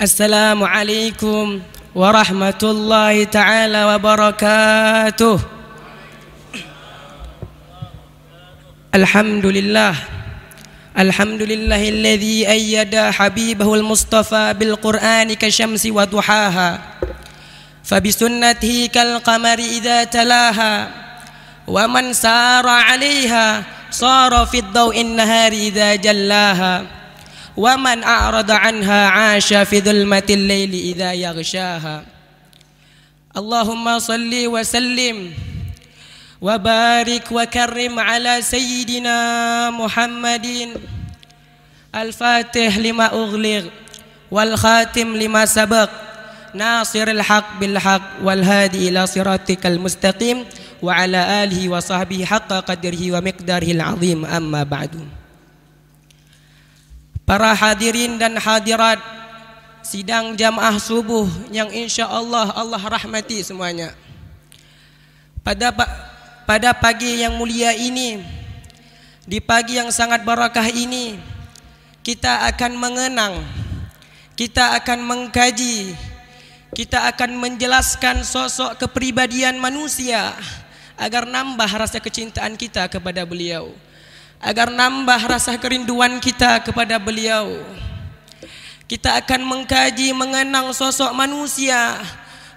السلام عليكم ورحمة الله تعالى وبركاته الحمد لله الحمد لله الذي أيد حبيبه المصطفى بالقرآن كشمس وضحاها فبسنته كالقمر إذا تلاها ومن سار عليها صار في الضوء النهار إذا جلاها ومن أعرض عنها عاش في ظلمة الليل إذا يغشاها اللهم صل وسلم وبارك وكرم على سيدنا محمد الفاتح لما أغلق والخاتم لما سبق ناصر الحق بالحق والهادي إلى صراطك المستقيم وعلى آله وصحبه حق قدره ومقداره العظيم أما بعد Para hadirin dan hadirat sidang jamaah subuh yang insya Allah Allah rahmati semuanya. Pada pada pagi yang mulia ini, di pagi yang sangat barakah ini, kita akan mengenang, kita akan mengkaji kita akan menjelaskan sosok kepribadian manusia agar nambah rasa kecintaan kita kepada beliau agar nambah rasa kerinduan kita kepada beliau kita akan mengkaji mengenang sosok manusia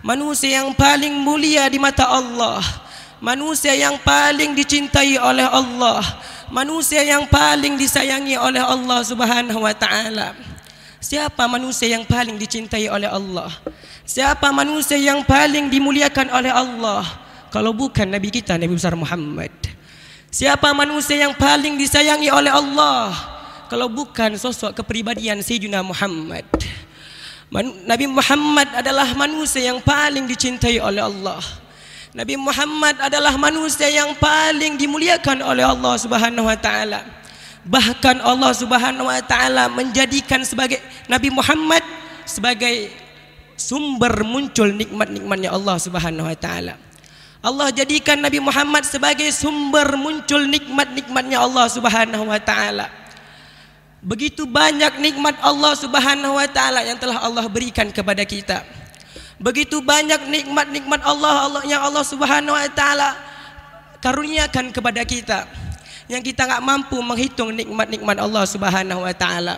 manusia yang paling mulia di mata Allah manusia yang paling dicintai oleh Allah manusia yang paling disayangi oleh Allah Subhanahu wa taala Siapa manusia yang paling dicintai oleh Allah? Siapa manusia yang paling dimuliakan oleh Allah? Kalau bukan Nabi kita, Nabi besar Muhammad. Siapa manusia yang paling disayangi oleh Allah? Kalau bukan sosok kepribadian Sayyidina Muhammad. Nabi Muhammad adalah manusia yang paling dicintai oleh Allah. Nabi Muhammad adalah manusia yang paling dimuliakan oleh Allah Subhanahu wa taala bahkan Allah Subhanahu wa taala menjadikan sebagai Nabi Muhammad sebagai sumber muncul nikmat-nikmatnya Allah Subhanahu wa taala. Allah jadikan Nabi Muhammad sebagai sumber muncul nikmat-nikmatnya Allah Subhanahu wa taala. Begitu banyak nikmat Allah Subhanahu wa taala yang telah Allah berikan kepada kita. Begitu banyak nikmat-nikmat Allah Allah yang Allah Subhanahu wa taala karuniakan kepada kita. kita yang kita tak mampu menghitung nikmat-nikmat Allah Subhanahu Wa Taala.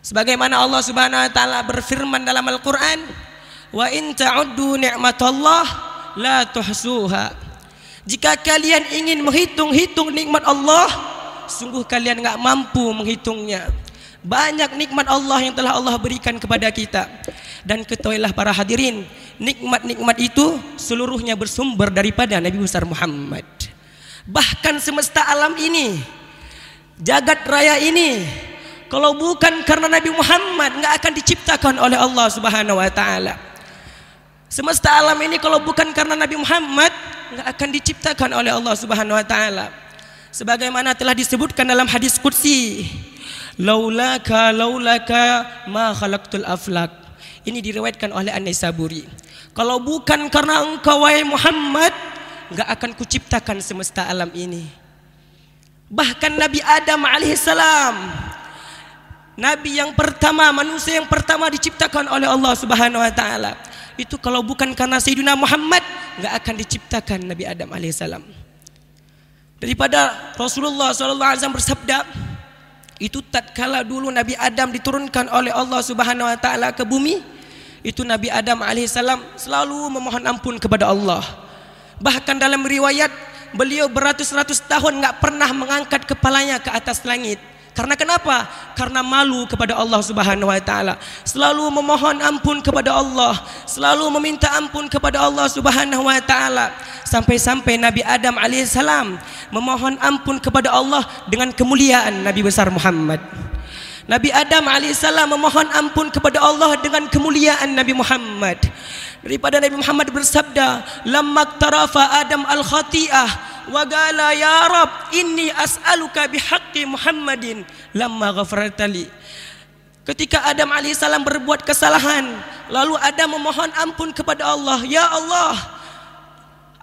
Sebagaimana Allah Subhanahu Wa Taala berfirman dalam Al Quran, Wa in ta'udu nikmat Allah la tuhsuha. Jika kalian ingin menghitung-hitung nikmat Allah, sungguh kalian tak mampu menghitungnya. Banyak nikmat Allah yang telah Allah berikan kepada kita Dan ketahuilah para hadirin Nikmat-nikmat itu seluruhnya bersumber daripada Nabi Besar Muhammad Bahkan semesta alam ini Jagat raya ini Kalau bukan karena Nabi Muhammad enggak akan diciptakan oleh Allah subhanahu wa ta'ala Semesta alam ini kalau bukan karena Nabi Muhammad enggak akan diciptakan oleh Allah subhanahu wa ta'ala Sebagaimana telah disebutkan dalam hadis kursi Laulaka laulaka ma khalaqtul aflak Ini direwetkan oleh An-Nisaburi Kalau bukan karena engkau wahai Muhammad enggak akan kuciptakan semesta alam ini. Bahkan Nabi Adam alaihissalam, Nabi yang pertama, manusia yang pertama diciptakan oleh Allah subhanahu wa taala. Itu kalau bukan karena Sayyidina Muhammad, enggak akan diciptakan Nabi Adam alaihissalam. Daripada Rasulullah saw bersabda, itu tak kala dulu Nabi Adam diturunkan oleh Allah Subhanahu wa taala ke bumi, itu Nabi Adam alaihissalam selalu memohon ampun kepada Allah. Bahkan dalam riwayat beliau beratus-ratus tahun enggak pernah mengangkat kepalanya ke atas langit. Karena kenapa? Karena malu kepada Allah Subhanahu wa taala. Selalu memohon ampun kepada Allah, selalu meminta ampun kepada Allah Subhanahu wa taala. Sampai-sampai Nabi Adam alaihissalam memohon ampun kepada Allah dengan kemuliaan Nabi besar Muhammad. Nabi Adam AS memohon ampun kepada Allah dengan kemuliaan Nabi Muhammad daripada Nabi Muhammad bersabda lammak tarafa Adam al-khati'ah wa gala ya Rab inni as'aluka bihaqi Muhammadin lamma ghafratali ketika Adam AS berbuat kesalahan lalu Adam memohon ampun kepada Allah ya Allah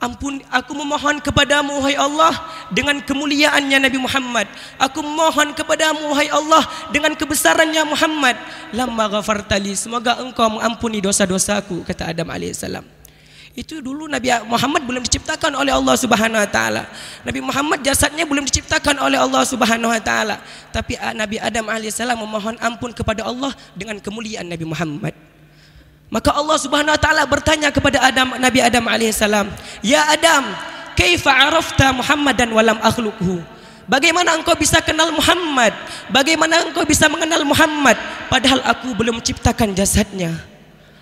ampun aku memohon kepadamu hai Allah dengan kemuliaannya Nabi Muhammad aku memohon kepadamu hai Allah dengan kebesarannya Muhammad lamma ghafartali semoga engkau mengampuni dosa-dosaku kata Adam alaihissalam itu dulu Nabi Muhammad belum diciptakan oleh Allah Subhanahu Nabi Muhammad jasadnya belum diciptakan oleh Allah Subhanahu Tapi ah, Nabi Adam alaihissalam memohon ampun kepada Allah dengan kemuliaan Nabi Muhammad. Maka Allah Subhanahu wa taala bertanya kepada Adam Nabi Adam alaihi salam, "Ya Adam, kaifa arafta Muhammadan walam akhluquhu?" Bagaimana engkau bisa kenal Muhammad? Bagaimana engkau bisa mengenal Muhammad padahal aku belum menciptakan jasadnya?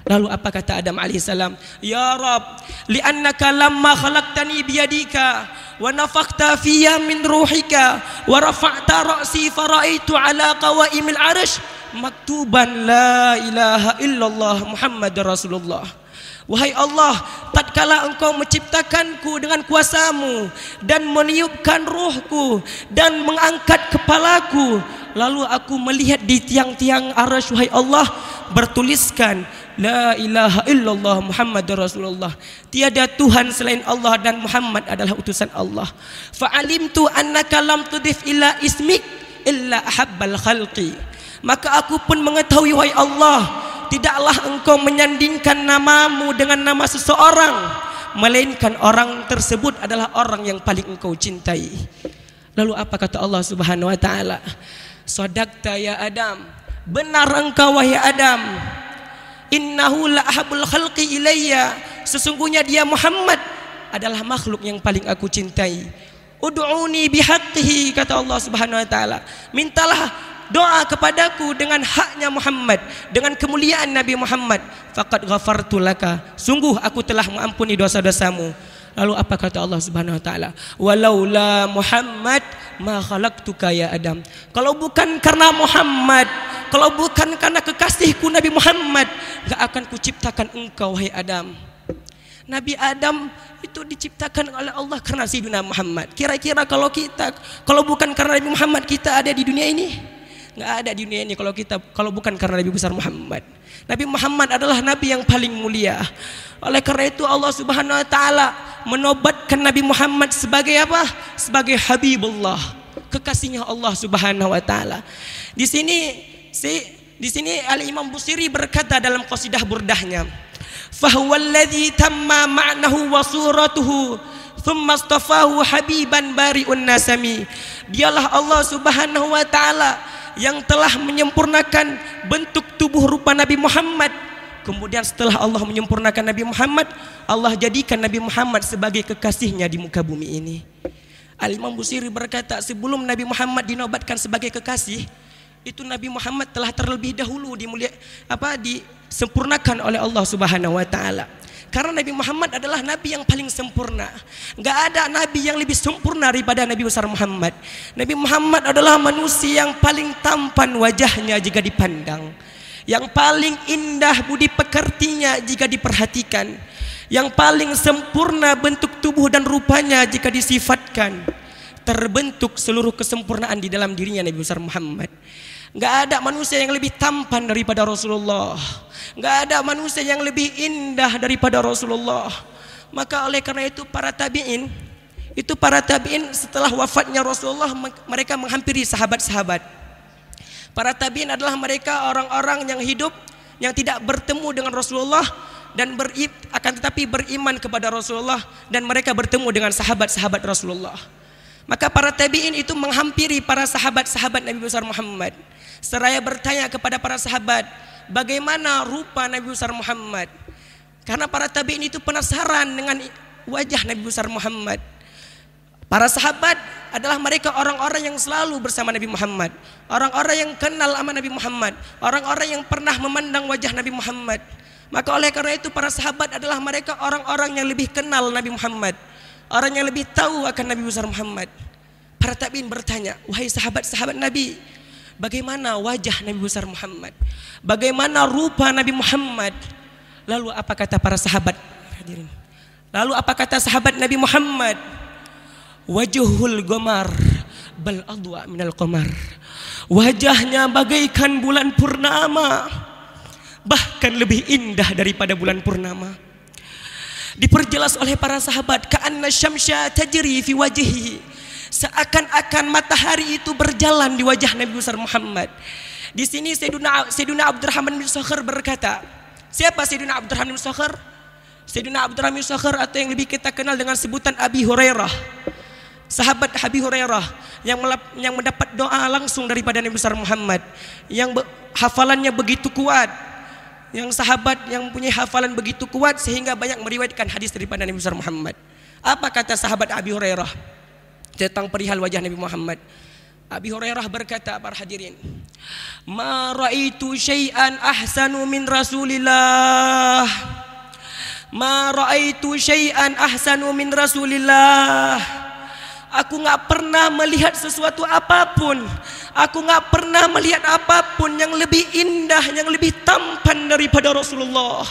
Lalu apa kata Adam alaihi salam? "Ya Rabb, li'annaka lamma khalaqtani bi yadika wa nafakhta fiyya min ruhika wa rafa'ta ra'si fara'aytu 'ala qawa'imil 'arsy" maktuban la ilaha illallah Muhammad Rasulullah Wahai Allah, tatkala engkau menciptakanku dengan kuasamu Dan meniupkan ruhku dan mengangkat kepalaku Lalu aku melihat di tiang-tiang arash Wahai Allah bertuliskan La ilaha illallah Muhammad Rasulullah Tiada Tuhan selain Allah dan Muhammad adalah utusan Allah Fa'alimtu annaka lam tudif ila ismik illa ahabbal khalqi Maka aku pun mengetahui wahai Allah Tidaklah engkau menyandingkan namamu dengan nama seseorang Melainkan orang tersebut adalah orang yang paling engkau cintai Lalu apa kata Allah subhanahu wa ta'ala Sadakta ya Adam Benar engkau wahai Adam Innahu la'ahabul khalqi ilayya Sesungguhnya dia Muhammad adalah makhluk yang paling aku cintai. Ud'uni bihaqqihi kata Allah Subhanahu wa taala. Mintalah doa kepadaku dengan haknya Muhammad dengan kemuliaan Nabi Muhammad fakat ghafartu laka sungguh aku telah mengampuni dosa-dosamu lalu apa kata Allah Subhanahu wa taala walaula Muhammad ma tu ya Adam kalau bukan karena Muhammad kalau bukan karena kekasihku Nabi Muhammad enggak akan ku ciptakan engkau wahai Adam Nabi Adam itu diciptakan oleh Allah karena si dunia Muhammad. Kira-kira kalau kita, kalau bukan karena Nabi Muhammad kita ada di dunia ini, Enggak ada di dunia ini kalau kita kalau bukan karena Nabi besar Muhammad. Nabi Muhammad adalah nabi yang paling mulia. Oleh karena itu Allah Subhanahu wa taala menobatkan Nabi Muhammad sebagai apa? Sebagai Habibullah, kekasihnya Allah Subhanahu wa taala. Di sini si di sini Al Imam Busiri berkata dalam qasidah burdahnya, "Fahuwallazi tamma ma'nahu wa suratuhu" Thumma istafahu habiban bari'un nasami Dialah Allah subhanahu wa ta'ala yang telah menyempurnakan bentuk tubuh rupa Nabi Muhammad. Kemudian setelah Allah menyempurnakan Nabi Muhammad, Allah jadikan Nabi Muhammad sebagai kekasihnya di muka bumi ini. Al-Imam Busiri berkata, sebelum Nabi Muhammad dinobatkan sebagai kekasih, itu Nabi Muhammad telah terlebih dahulu dimulia, apa, disempurnakan oleh Allah Subhanahu Wa Taala. Karena Nabi Muhammad adalah Nabi yang paling sempurna. Gak ada Nabi yang lebih sempurna daripada Nabi besar Muhammad. Nabi Muhammad adalah manusia yang paling tampan wajahnya jika dipandang. Yang paling indah budi pekertinya jika diperhatikan. Yang paling sempurna bentuk tubuh dan rupanya jika disifatkan. Terbentuk seluruh kesempurnaan di dalam dirinya Nabi besar Muhammad. Gak ada manusia yang lebih tampan daripada Rasulullah. Gak ada manusia yang lebih indah daripada Rasulullah. Maka oleh karena itu para tabi'in, itu para tabi'in setelah wafatnya Rasulullah mereka menghampiri sahabat-sahabat. Para tabi'in adalah mereka orang-orang yang hidup yang tidak bertemu dengan Rasulullah dan berib, akan tetapi beriman kepada Rasulullah dan mereka bertemu dengan sahabat-sahabat Rasulullah. Maka para tabi'in itu menghampiri para sahabat-sahabat Nabi besar Muhammad seraya bertanya kepada para sahabat bagaimana rupa Nabi besar Muhammad karena para tabi'in itu penasaran dengan wajah Nabi besar Muhammad para sahabat adalah mereka orang-orang yang selalu bersama Nabi Muhammad orang-orang yang kenal sama Nabi Muhammad orang-orang yang pernah memandang wajah Nabi Muhammad maka oleh karena itu para sahabat adalah mereka orang-orang yang lebih kenal Nabi Muhammad orang yang lebih tahu akan Nabi besar Muhammad para tabi'in bertanya wahai sahabat-sahabat Nabi Bagaimana wajah Nabi besar Muhammad? Bagaimana rupa Nabi Muhammad? Lalu apa kata para sahabat? Lalu apa kata sahabat Nabi Muhammad? Wajuhul gomar bal adwa minal qamar. Wajahnya bagaikan bulan purnama. Bahkan lebih indah daripada bulan purnama. Diperjelas oleh para sahabat ka'anna syamsya tajri fi wajhihi seakan-akan matahari itu berjalan di wajah Nabi besar Muhammad. Di sini Sayyiduna Sayyiduna Abdurrahman bin Sakhir berkata, siapa Sayyiduna Abdurrahman bin Sakhir? Sayyiduna Abdurrahman bin Sakhir atau yang lebih kita kenal dengan sebutan Abi Hurairah. Sahabat Abi Hurairah yang yang mendapat doa langsung daripada Nabi besar Muhammad yang hafalannya begitu kuat yang sahabat yang punya hafalan begitu kuat sehingga banyak meriwayatkan hadis daripada Nabi besar Muhammad. Apa kata sahabat Abi Hurairah? tentang perihal wajah Nabi Muhammad. Abi Hurairah berkata para hadirin, "Ma raaitu syai'an ahsanu min Rasulillah." Ma raaitu syai'an ahsanu min Rasulillah. Aku enggak pernah melihat sesuatu apapun. Aku enggak pernah melihat apapun yang lebih indah, yang lebih tampan daripada Rasulullah.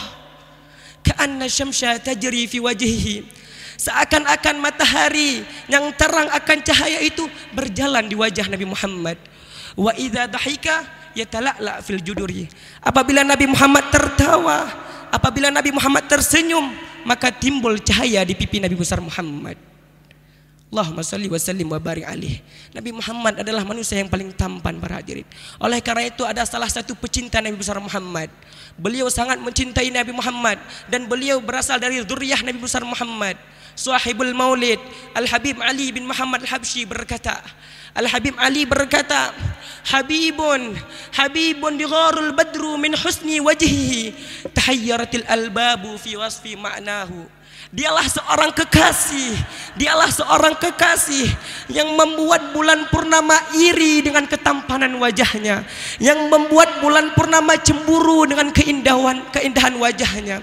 Ka'anna syamsha tajri fi wajhihi seakan-akan matahari yang terang akan cahaya itu berjalan di wajah Nabi Muhammad wa idza dahika yatalala fil juduri apabila Nabi Muhammad tertawa apabila Nabi Muhammad tersenyum maka timbul cahaya di pipi Nabi besar Muhammad Allahumma salli wa sallim wa barik alih. Nabi Muhammad adalah manusia yang paling tampan para hadirin. Oleh karena itu ada salah satu pecinta Nabi besar Muhammad. Beliau sangat mencintai Nabi Muhammad dan beliau berasal dari zuriat Nabi besar Muhammad. Sahibul Maulid Al Habib Ali bin Muhammad Al Habsyi berkata, Al Habib Ali berkata, Habibun, Habibun di Gharul Badru min husni wajhihi tahayyaratil albabu fi wasfi ma'nahu. Ma Dialah seorang kekasih Dialah seorang kekasih Yang membuat bulan purnama iri dengan ketampanan wajahnya Yang membuat bulan purnama cemburu dengan keindahan, keindahan wajahnya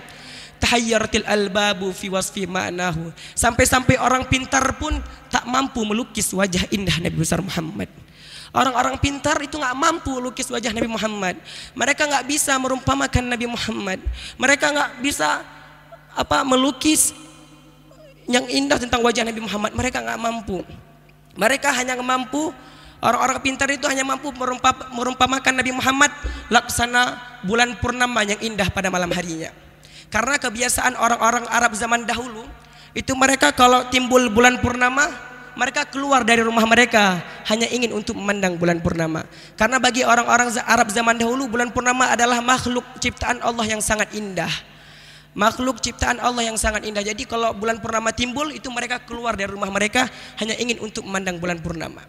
Tahayyartil albabu fi wasfi ma'nahu Sampai-sampai orang pintar pun tak mampu melukis wajah indah Nabi Besar Muhammad Orang-orang pintar itu nggak mampu lukis wajah Nabi Muhammad. Mereka nggak bisa merumpamakan Nabi Muhammad. Mereka nggak bisa apa melukis yang indah tentang wajah Nabi Muhammad mereka nggak mampu mereka hanya mampu orang-orang pintar itu hanya mampu merumpamakan Nabi Muhammad laksana bulan purnama yang indah pada malam harinya karena kebiasaan orang-orang Arab zaman dahulu itu mereka kalau timbul bulan purnama mereka keluar dari rumah mereka hanya ingin untuk memandang bulan purnama karena bagi orang-orang Arab zaman dahulu bulan purnama adalah makhluk ciptaan Allah yang sangat indah makhluk ciptaan Allah yang sangat indah. Jadi kalau bulan purnama timbul, itu mereka keluar dari rumah mereka hanya ingin untuk memandang bulan purnama.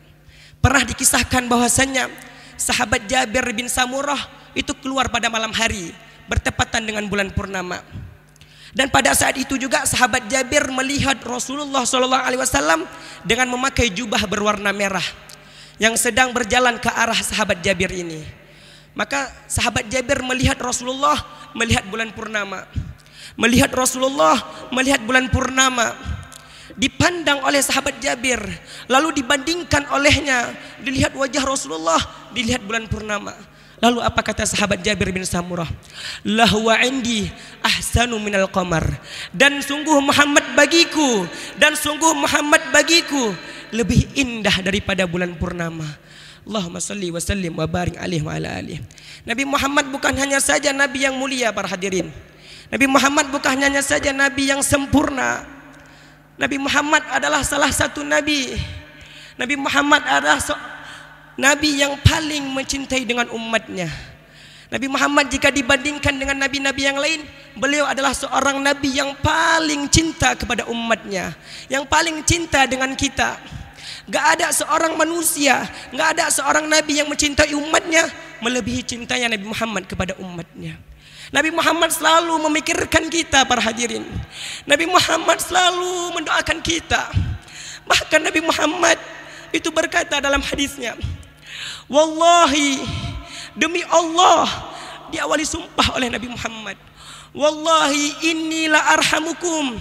Pernah dikisahkan bahwasannya sahabat Jabir bin Samurah itu keluar pada malam hari bertepatan dengan bulan purnama. Dan pada saat itu juga sahabat Jabir melihat Rasulullah SAW dengan memakai jubah berwarna merah yang sedang berjalan ke arah sahabat Jabir ini. Maka sahabat Jabir melihat Rasulullah melihat bulan purnama melihat Rasulullah melihat bulan purnama dipandang oleh sahabat Jabir lalu dibandingkan olehnya dilihat wajah Rasulullah dilihat bulan purnama lalu apa kata sahabat Jabir bin Samurah lahwa indi ahsanu minal qamar dan sungguh Muhammad bagiku dan sungguh Muhammad bagiku lebih indah daripada bulan purnama Allahumma salli wa sallim wa barik alaihi wa ala alihi Nabi Muhammad bukan hanya saja nabi yang mulia para hadirin Nabi Muhammad bukan hanya saja Nabi yang sempurna Nabi Muhammad adalah salah satu Nabi Nabi Muhammad adalah so Nabi yang paling mencintai dengan umatnya Nabi Muhammad jika dibandingkan dengan Nabi-Nabi yang lain Beliau adalah seorang Nabi yang paling cinta kepada umatnya Yang paling cinta dengan kita Gak ada seorang manusia Gak ada seorang Nabi yang mencintai umatnya Melebihi cintanya Nabi Muhammad kepada umatnya Nabi Muhammad selalu memikirkan kita para hadirin. Nabi Muhammad selalu mendoakan kita. Bahkan Nabi Muhammad itu berkata dalam hadisnya, "Wallahi demi Allah diawali sumpah oleh Nabi Muhammad. Wallahi inilah arhamukum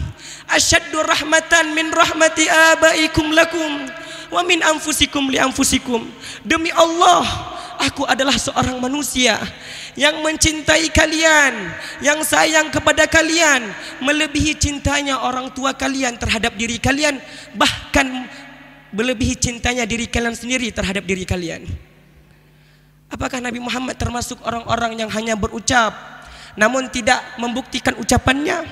asyaddur rahmatan min rahmati abaikum lakum wa min anfusikum li anfusikum. Demi Allah, aku adalah seorang manusia yang mencintai kalian, yang sayang kepada kalian, melebihi cintanya orang tua kalian terhadap diri kalian, bahkan melebihi cintanya diri kalian sendiri terhadap diri kalian. Apakah Nabi Muhammad termasuk orang-orang yang hanya berucap namun tidak membuktikan ucapannya?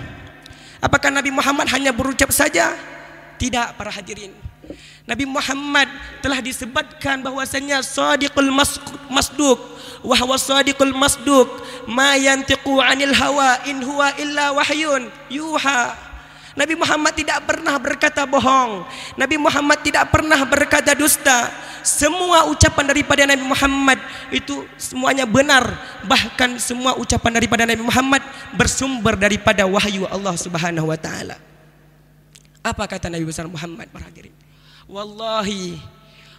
Apakah Nabi Muhammad hanya berucap saja? Tidak para hadirin. Nabi Muhammad telah disebutkan bahwasanya sadiqul masduq wa huwa sadiqul masduq ma yantiqu anil hawa in huwa illa wahyun yuha Nabi Muhammad tidak pernah berkata bohong Nabi Muhammad tidak pernah berkata dusta semua ucapan daripada Nabi Muhammad itu semuanya benar bahkan semua ucapan daripada Nabi Muhammad bersumber daripada wahyu Allah Subhanahu wa taala apa kata Nabi besar Muhammad para hadirin Wallahi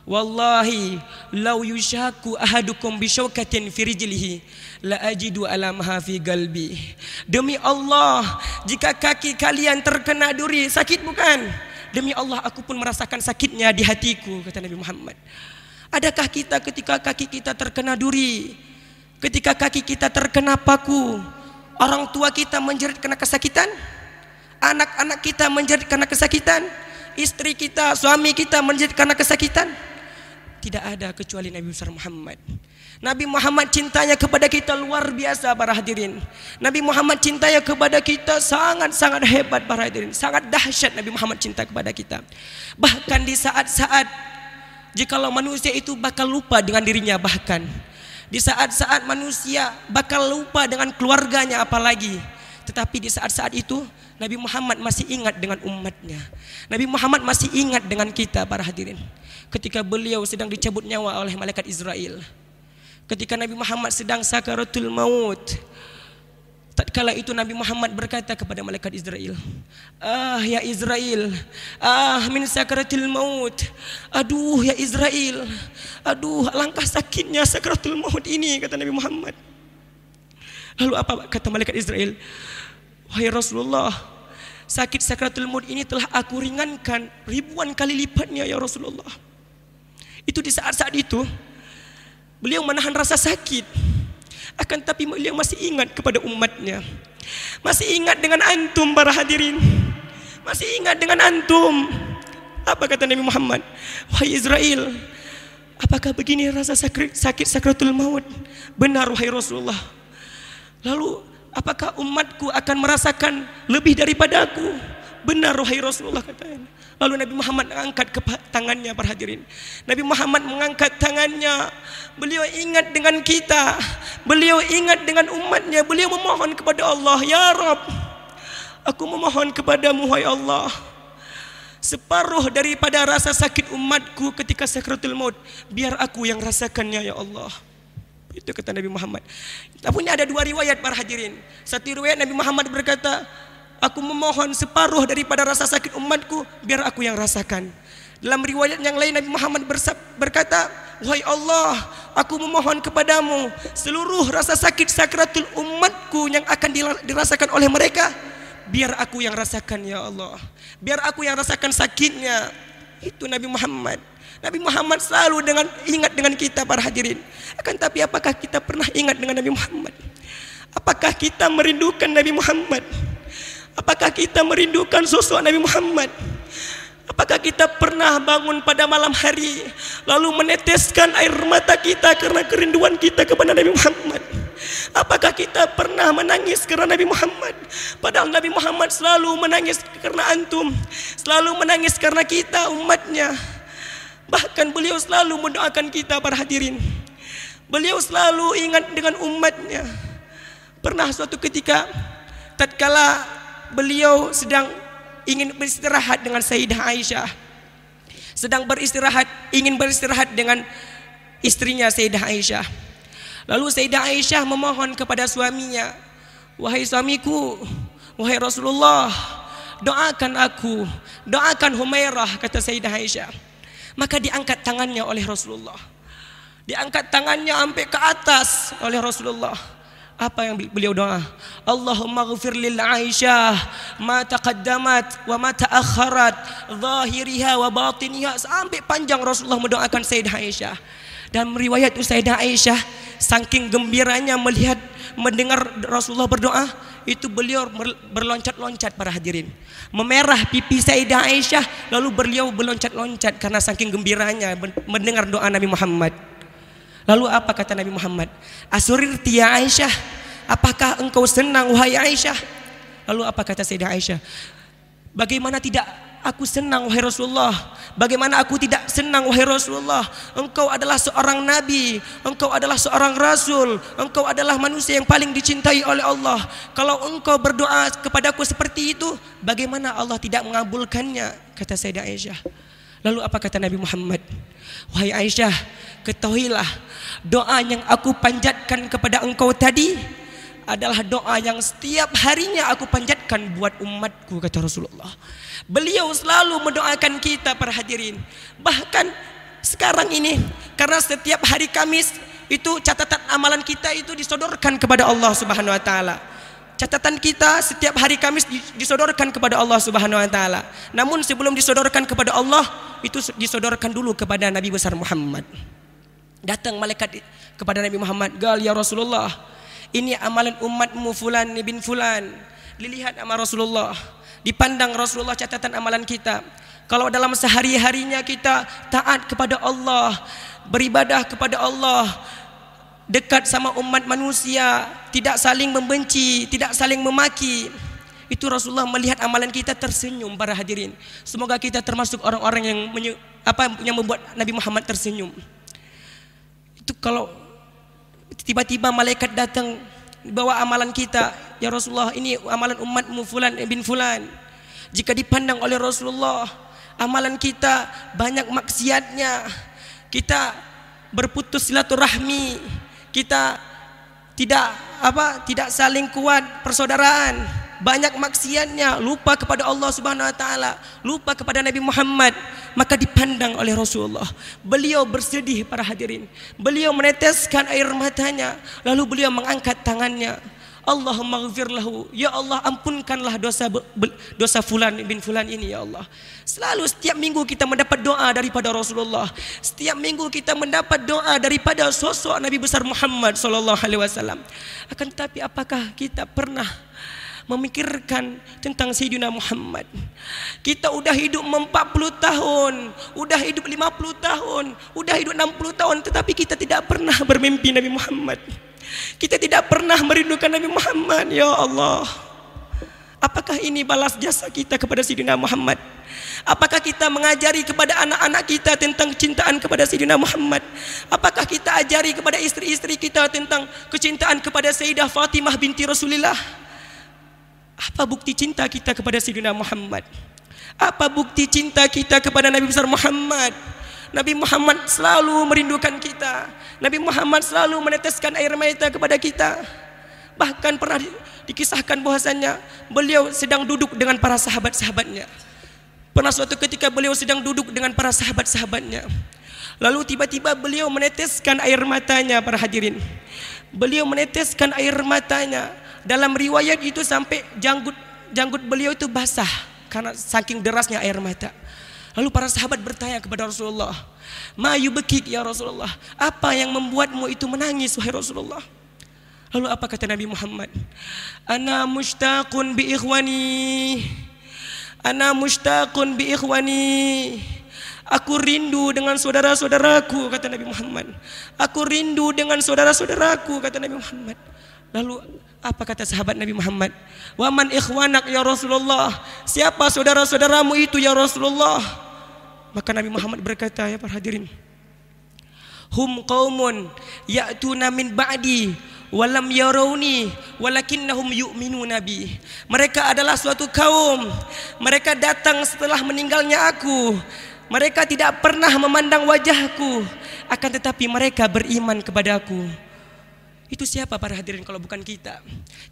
Wallahi Law yushaku ahadukum bisyaukatin firijlihi La ajidu alamha fi galbi Demi Allah Jika kaki kalian terkena duri Sakit bukan? Demi Allah aku pun merasakan sakitnya di hatiku Kata Nabi Muhammad Adakah kita ketika kaki kita terkena duri Ketika kaki kita terkena paku Orang tua kita menjerit kena kesakitan Anak-anak kita menjerit kena kesakitan istri kita, suami kita menjadi karena kesakitan? Tidak ada kecuali Nabi besar Muhammad. Nabi Muhammad cintanya kepada kita luar biasa para hadirin. Nabi Muhammad cintanya kepada kita sangat-sangat hebat para hadirin. Sangat dahsyat Nabi Muhammad cinta kepada kita. Bahkan di saat-saat jika kalau manusia itu bakal lupa dengan dirinya bahkan di saat-saat manusia bakal lupa dengan keluarganya apalagi tetapi di saat-saat itu Nabi Muhammad masih ingat dengan umatnya. Nabi Muhammad masih ingat dengan kita para hadirin. Ketika beliau sedang dicabut nyawa oleh malaikat Israel. Ketika Nabi Muhammad sedang sakaratul maut. Tatkala itu Nabi Muhammad berkata kepada malaikat Israel. Ah ya Israel. Ah min sakaratul maut. Aduh ya Israel. Aduh langkah sakitnya sakaratul maut ini kata Nabi Muhammad. Lalu apa kata malaikat Israel? Wahai Rasulullah, sakit sakratul maut ini telah aku ringankan ribuan kali lipatnya ya Rasulullah. Itu di saat-saat itu beliau menahan rasa sakit akan tapi beliau masih ingat kepada umatnya. Masih ingat dengan antum para hadirin. Masih ingat dengan antum. Apa kata Nabi Muhammad? Wahai Israel, apakah begini rasa sakit sakratul maut? Benar wahai Rasulullah. Lalu apakah umatku akan merasakan lebih daripada aku? Benar, Rohai Rasulullah ini. Lalu Nabi Muhammad mengangkat ke tangannya berhadirin. Nabi Muhammad mengangkat tangannya. Beliau ingat dengan kita. Beliau ingat dengan umatnya. Beliau memohon kepada Allah. Ya Rab, aku memohon kepadamu, Hai Allah. Separuh daripada rasa sakit umatku ketika sakratul maut. Biar aku yang rasakannya, Ya Allah. Itu kata Nabi Muhammad. Tapi ini ada dua riwayat para hadirin. Satu riwayat Nabi Muhammad berkata, aku memohon separuh daripada rasa sakit umatku, biar aku yang rasakan. Dalam riwayat yang lain Nabi Muhammad berkata, Wahai Allah, aku memohon kepadamu seluruh rasa sakit sakratul umatku yang akan dirasakan oleh mereka, biar aku yang rasakan ya Allah. Biar aku yang rasakan sakitnya. Itu Nabi Muhammad. Nabi Muhammad selalu dengan ingat dengan kita para hadirin. Akan tapi apakah kita pernah ingat dengan Nabi Muhammad? Apakah kita merindukan Nabi Muhammad? Apakah kita merindukan sosok Nabi Muhammad? Apakah kita pernah bangun pada malam hari lalu meneteskan air mata kita karena kerinduan kita kepada Nabi Muhammad? Apakah kita pernah menangis karena Nabi Muhammad? Padahal Nabi Muhammad selalu menangis karena antum, selalu menangis karena kita umatnya. Bahkan beliau selalu mendoakan kita para hadirin. Beliau selalu ingat dengan umatnya. Pernah suatu ketika tatkala beliau sedang ingin beristirahat dengan Sayyidah Aisyah. Sedang beristirahat, ingin beristirahat dengan istrinya Sayyidah Aisyah. Lalu Sayyidah Aisyah memohon kepada suaminya, "Wahai suamiku, wahai Rasulullah, doakan aku, doakan Humairah," kata Sayyidah Aisyah. Maka diangkat tangannya oleh Rasulullah. Diangkat tangannya sampai ke atas oleh Rasulullah. Apa yang beliau doa? Allahumma ghafir lil Aisyah ma taqaddamat wa ma ta'akhkharat zahiriha wa batiniha sampai panjang Rasulullah mendoakan Sayyidah Aisyah. Dan meriwayat Sayyidah Aisyah saking gembiranya melihat mendengar Rasulullah berdoa, itu beliau berloncat-loncat para hadirin. Memerah pipi Sayyidah Aisyah lalu beliau berloncat-loncat karena saking gembiranya mendengar doa Nabi Muhammad. Lalu apa kata Nabi Muhammad? Asrirti ya Aisyah, apakah engkau senang wahai Aisyah? Lalu apa kata Sayyidah Aisyah? Bagaimana tidak aku senang wahai Rasulullah Bagaimana aku tidak senang wahai Rasulullah Engkau adalah seorang Nabi Engkau adalah seorang Rasul Engkau adalah manusia yang paling dicintai oleh Allah Kalau engkau berdoa kepada aku seperti itu Bagaimana Allah tidak mengabulkannya Kata Sayyidah Aisyah Lalu apa kata Nabi Muhammad Wahai Aisyah ketahuilah Doa yang aku panjatkan kepada engkau tadi adalah doa yang setiap harinya aku panjatkan buat umatku kata Rasulullah. Beliau selalu mendoakan kita para hadirin. Bahkan sekarang ini karena setiap hari Kamis itu catatan amalan kita itu disodorkan kepada Allah Subhanahu wa taala. Catatan kita setiap hari Kamis disodorkan kepada Allah Subhanahu wa taala. Namun sebelum disodorkan kepada Allah itu disodorkan dulu kepada Nabi besar Muhammad. Datang malaikat kepada Nabi Muhammad, "Gal ya Rasulullah, ini amalan umatmu fulan bin fulan dilihat sama Rasulullah dipandang Rasulullah catatan amalan kita kalau dalam sehari-harinya kita taat kepada Allah beribadah kepada Allah dekat sama umat manusia tidak saling membenci tidak saling memaki itu Rasulullah melihat amalan kita tersenyum para hadirin semoga kita termasuk orang-orang yang yang membuat Nabi Muhammad tersenyum itu kalau tiba-tiba malaikat datang bawa amalan kita ya Rasulullah ini amalan umat mufulan, eh, bin fulan jika dipandang oleh Rasulullah amalan kita banyak maksiatnya kita berputus silaturahmi kita tidak apa tidak saling kuat persaudaraan banyak maksiatnya, lupa kepada Allah Subhanahu wa taala, lupa kepada Nabi Muhammad, maka dipandang oleh Rasulullah. Beliau bersedih para hadirin. Beliau meneteskan air matanya, lalu beliau mengangkat tangannya. Allahumma ghafir lahu. Ya Allah ampunkanlah dosa dosa fulan bin fulan ini ya Allah. Selalu setiap minggu kita mendapat doa daripada Rasulullah. Setiap minggu kita mendapat doa daripada sosok Nabi besar Muhammad sallallahu alaihi wasallam. Akan tetapi apakah kita pernah memikirkan tentang Sayyidina Muhammad. Kita sudah hidup 40 tahun, sudah hidup 50 tahun, sudah hidup 60 tahun tetapi kita tidak pernah bermimpi Nabi Muhammad. Kita tidak pernah merindukan Nabi Muhammad, ya Allah. Apakah ini balas jasa kita kepada Sayyidina Muhammad? Apakah kita mengajari kepada anak-anak kita tentang kecintaan kepada Sayyidina Muhammad? Apakah kita ajari kepada istri-istri kita tentang kecintaan kepada Sayyidah Fatimah binti Rasulillah? Apa bukti cinta kita kepada Sayyidina Muhammad? Apa bukti cinta kita kepada Nabi besar Muhammad? Nabi Muhammad selalu merindukan kita. Nabi Muhammad selalu meneteskan air mata kepada kita. Bahkan pernah dikisahkan bahasanya beliau sedang duduk dengan para sahabat-sahabatnya. Pernah suatu ketika beliau sedang duduk dengan para sahabat-sahabatnya. Lalu tiba-tiba beliau meneteskan air matanya para hadirin. Beliau meneteskan air matanya dalam riwayat itu sampai janggut janggut beliau itu basah karena saking derasnya air mata. Lalu para sahabat bertanya kepada Rasulullah, "Mayu bekik ya Rasulullah, apa yang membuatmu itu menangis wahai Rasulullah?" Lalu apa kata Nabi Muhammad? "Ana mushtaqun bi ikhwani." Ana mushtaqun bi ikhwani. Aku rindu dengan saudara-saudaraku kata Nabi Muhammad. Aku rindu dengan saudara-saudaraku kata Nabi Muhammad. Lalu apa kata sahabat Nabi Muhammad? Waman ikhwanak ya Rasulullah. Siapa saudara-saudaramu itu ya Rasulullah? Maka Nabi Muhammad berkata ya para hadirin. Hum qaumun ya'tuna min ba'di walam yarawni walakinnahum yu'minu nabi mereka adalah suatu kaum mereka datang setelah meninggalnya aku mereka tidak pernah memandang wajahku akan tetapi mereka beriman kepada aku itu siapa para hadirin kalau bukan kita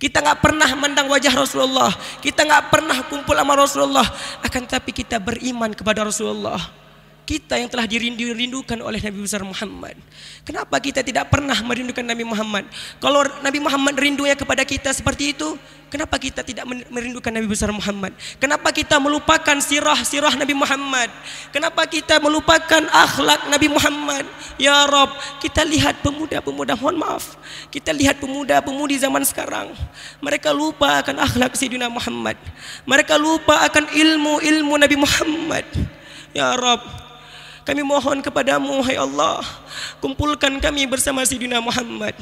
kita nggak pernah mendang wajah Rasulullah kita nggak pernah kumpul sama Rasulullah akan tapi kita beriman kepada Rasulullah kita yang telah dirindukan oleh Nabi besar Muhammad. Kenapa kita tidak pernah merindukan Nabi Muhammad? Kalau Nabi Muhammad rindunya kepada kita seperti itu, kenapa kita tidak merindukan Nabi besar Muhammad? Kenapa kita melupakan sirah-sirah Nabi Muhammad? Kenapa kita melupakan akhlak Nabi Muhammad? Ya Rob, kita lihat pemuda-pemuda, mohon maaf. Kita lihat pemuda-pemudi zaman sekarang. Mereka lupa akan akhlak Sayyidina Muhammad. Mereka lupa akan ilmu-ilmu Nabi Muhammad. Ya Rabb kami mohon kepadamu, hai Allah, kumpulkan kami bersama Sayyidina Muhammad.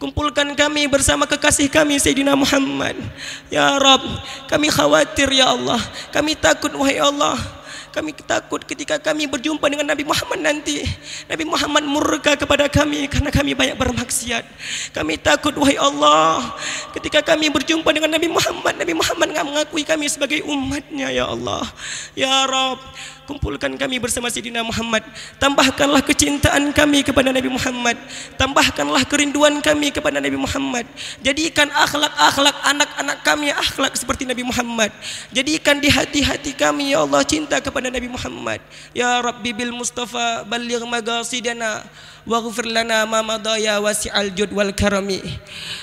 Kumpulkan kami bersama kekasih kami, Sayyidina Muhammad. Ya Rab, kami khawatir, ya Allah. Kami takut, wahai Allah. Kami takut ketika kami berjumpa dengan Nabi Muhammad nanti Nabi Muhammad murka kepada kami Karena kami banyak bermaksiat Kami takut wahai Allah Ketika kami berjumpa dengan Nabi Muhammad Nabi Muhammad tidak mengakui kami sebagai umatnya Ya Allah Ya Rabb kumpulkan kami bersama Sidina Muhammad tambahkanlah kecintaan kami kepada Nabi Muhammad tambahkanlah kerinduan kami kepada Nabi Muhammad jadikan akhlak-akhlak anak-anak kami akhlak seperti Nabi Muhammad jadikan di hati-hati kami ya Allah cinta kepada Nabi Muhammad ya Rabbi bil Mustafa balligh magasidana waghfir lana ma madha ya wasi'al jud wal karami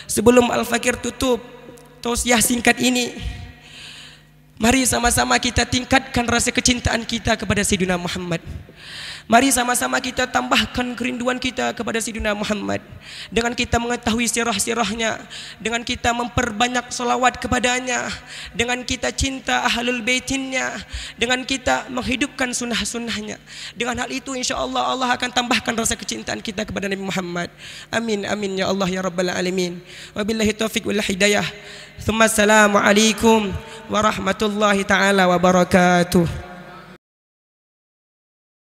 sebelum al fakir tutup tausiah singkat ini Mari sama-sama kita tingkatkan rasa kecintaan kita kepada Sayyidina Muhammad. Mari sama-sama kita tambahkan kerinduan kita kepada si Dunia Muhammad Dengan kita mengetahui sirah-sirahnya Dengan kita memperbanyak salawat kepadanya Dengan kita cinta ahlul baitinnya Dengan kita menghidupkan sunnah-sunnahnya Dengan hal itu insya Allah Allah akan tambahkan rasa kecintaan kita kepada Nabi Muhammad Amin, amin ya Allah ya Rabbal Alamin Wa billahi taufiq wa hidayah Thumma assalamualaikum warahmatullahi ta'ala wabarakatuh